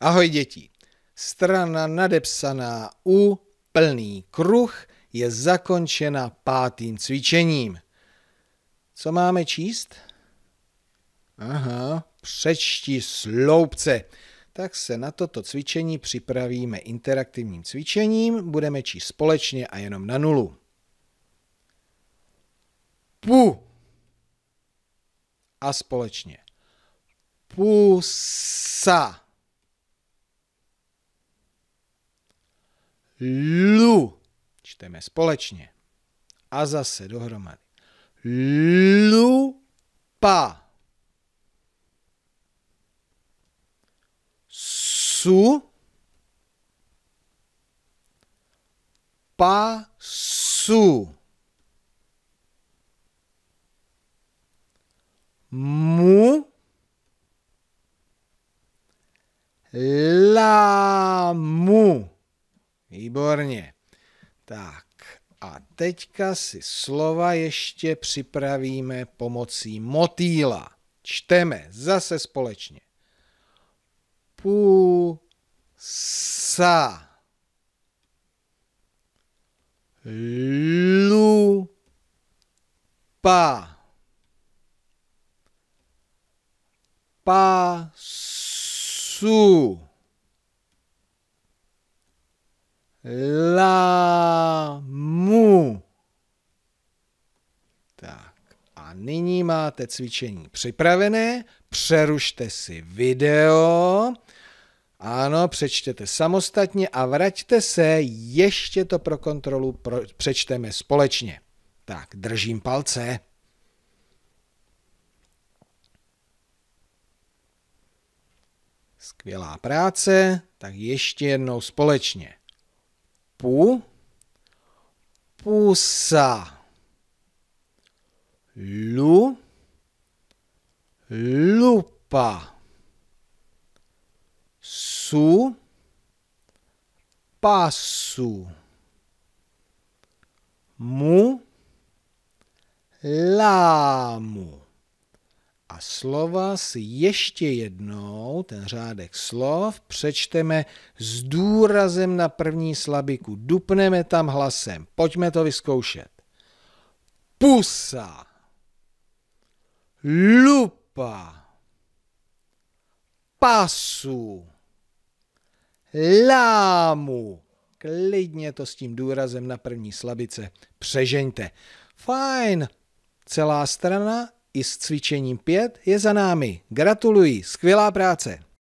Ahoj děti. Strana nadepsaná U plný kruh je zakončena pátým cvičením. Co máme číst? Aha, přečti sloupce. Tak se na toto cvičení připravíme interaktivním cvičením, budeme číst společně a jenom na nulu. Pu a společně. Pusa. lu. Čteme společně. A zase dohromady. Lupa. Su. pa su Mu. la mu Výborně. Tak a teďka si slova ještě připravíme pomocí motýla. Čteme zase společně. Pusa. Lupa. Pasu. mu. Tak a nyní máte cvičení připravené. Přerušte si video. Ano, přečtěte samostatně a vraťte se, ještě to pro kontrolu pro, přečteme společně. Tak, držím palce. Skvělá práce, tak ještě jednou společně. pou, poussa, lu, lupa, su, passu, mu, lamo. a slova si ještě jednou, ten řádek slov, přečteme s důrazem na první slabiku. Dupneme tam hlasem. Pojďme to vyzkoušet. Pusa. Lupa. Pasu. Lámu. Klidně to s tím důrazem na první slabice přežeňte. Fajn. Celá strana i s cvičením 5 je za námi. Gratuluji, skvělá práce!